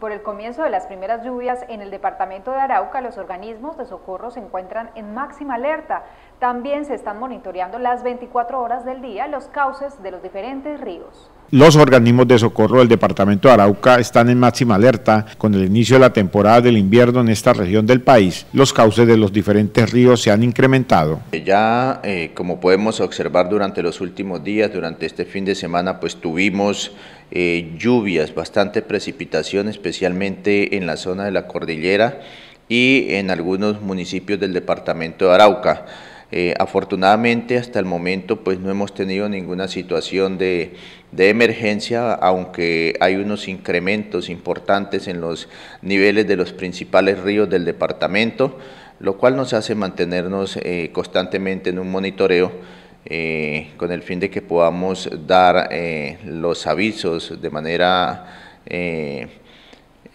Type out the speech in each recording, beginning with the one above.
por el comienzo de las primeras lluvias en el departamento de Arauca, los organismos de socorro se encuentran en máxima alerta. También se están monitoreando las 24 horas del día los cauces de los diferentes ríos. Los organismos de socorro del departamento de Arauca están en máxima alerta con el inicio de la temporada del invierno en esta región del país. Los cauces de los diferentes ríos se han incrementado. Ya, eh, como podemos observar durante los últimos días, durante este fin de semana, pues tuvimos eh, lluvias, bastante precipitación, especialmente en la zona de la cordillera y en algunos municipios del departamento de Arauca. Eh, afortunadamente hasta el momento pues no hemos tenido ninguna situación de, emergencia, aunque hay unos incrementos importantes en los niveles de los principales ríos del departamento, lo cual nos hace mantenernos eh, constantemente en un monitoreo eh, con el fin de que podamos dar los avisos de manera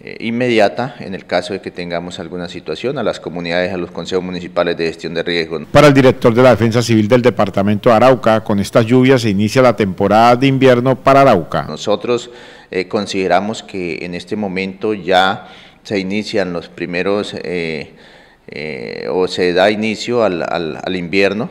eh, inmediata en el caso de que tengamos alguna situación a las comunidades, a los consejos municipales de gestión de riesgo. Para el director de la Defensa Civil del Departamento de Arauca, con estas lluvias se inicia la temporada de invierno para Arauca. Nosotros eh, consideramos que en este momento ya se inician los primeros eh, o se da inicio al, al, al invierno.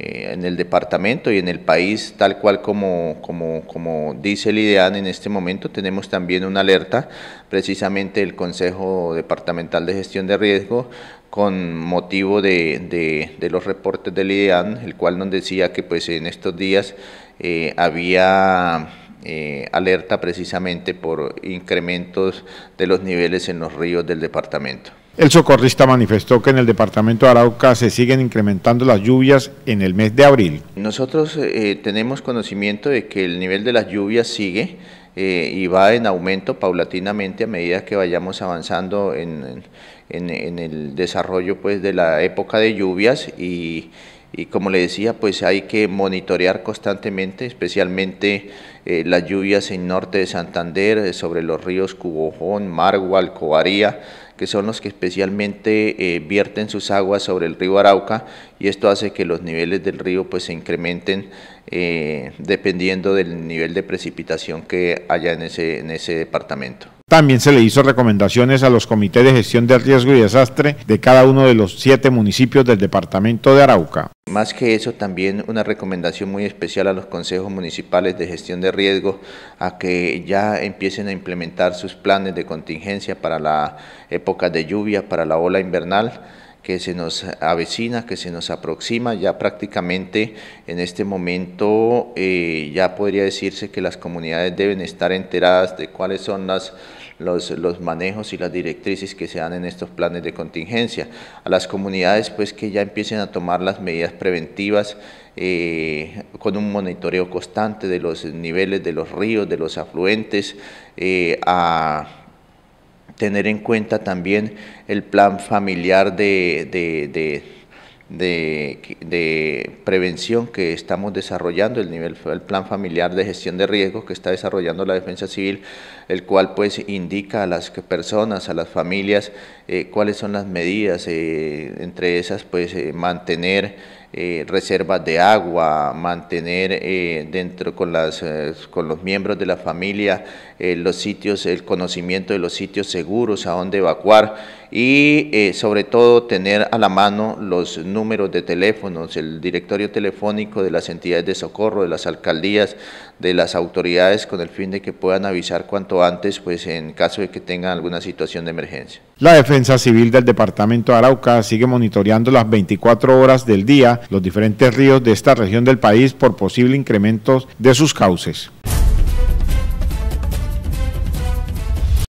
Eh, en el departamento y en el país, tal cual como, como, dice el IDEAN en este momento, tenemos también una alerta precisamente del Consejo Departamental de Gestión de Riesgo con motivo de, de, los reportes del IDEAN, el cual nos decía que pues en estos días eh, había eh, alerta precisamente por incrementos de los niveles en los ríos del departamento. El socorrista manifestó que en el departamento de Arauca se siguen incrementando las lluvias en el mes de abril. Nosotros eh, tenemos conocimiento de que el nivel de las lluvias sigue eh, y va en aumento paulatinamente a medida que vayamos avanzando en, el desarrollo pues, de la época de lluvias y, como le decía, pues hay que monitorear constantemente, especialmente eh, las lluvias en norte de Santander, sobre los ríos Cubojón, Margual, Covaría, que son los que especialmente eh, vierten sus aguas sobre el río Arauca y esto hace que los niveles del río pues se incrementen eh, dependiendo del nivel de precipitación que haya en ese, en ese departamento. También se le hizo recomendaciones a los comités de gestión de riesgo y desastre de cada uno de los siete municipios del departamento de Arauca. Más que eso, también una recomendación muy especial a los consejos municipales de gestión de riesgo a que ya empiecen a implementar sus planes de contingencia para la época de lluvia, para la ola invernal que se nos avecina, que se nos aproxima. Ya prácticamente en este momento eh, ya podría decirse que las comunidades deben estar enteradas de cuáles son las, los, manejos y las directrices que se dan en estos planes de contingencia. A las comunidades pues que ya empiecen a tomar las medidas preventivas eh, con un monitoreo constante de los niveles de los ríos, de los afluentes, eh, a tener en cuenta también el plan familiar de, de, prevención que estamos desarrollando, el nivel el plan familiar de gestión de riesgos que está desarrollando la defensa civil, el cual pues indica a las personas, a las familias, eh, cuáles son las medidas, eh, entre esas pues eh, mantener eh, reservas de agua, mantener eh, dentro con, las, eh, con los miembros de la familia los sitios, el conocimiento de los sitios seguros a dónde evacuar y sobre todo tener a la mano los números de teléfonos, el directorio telefónico de las entidades de socorro, de las alcaldías, de las autoridades con el fin de que puedan avisar cuanto antes pues en caso de que tengan alguna situación de emergencia. La Defensa Civil del Departamento de Arauca sigue monitoreando las 24 horas del día los diferentes ríos de esta región del país por posible incrementos de sus cauces.